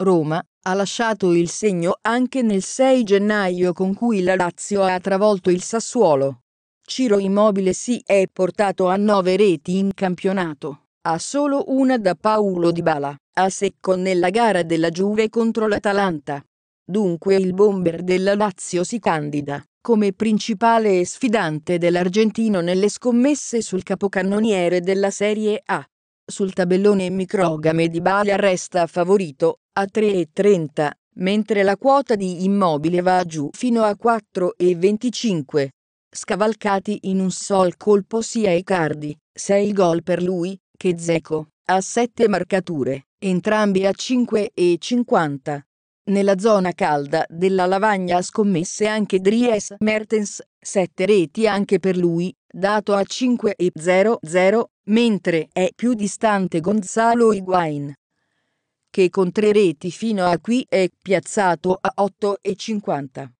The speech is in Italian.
Roma, ha lasciato il segno anche nel 6 gennaio con cui la Lazio ha travolto il Sassuolo. Ciro Immobile si è portato a nove reti in campionato, a solo una da Paolo Di Bala, a secco nella gara della Juve contro l'Atalanta. Dunque il bomber della Lazio si candida come principale sfidante dell'argentino nelle scommesse sul capocannoniere della Serie A. Sul tabellone microgame di Bala resta favorito, a 3,30, mentre la quota di immobile va giù fino a 4,25. Scavalcati in un sol colpo sia Icardi, 6 gol per lui, che Zeco, a 7 marcature, entrambi a 5,50. Nella zona calda della lavagna scommesse anche Dries Mertens, 7 reti anche per lui, dato a 5,00, mentre è più distante Gonzalo Higuain, che con tre reti fino a qui è piazzato a 8,50.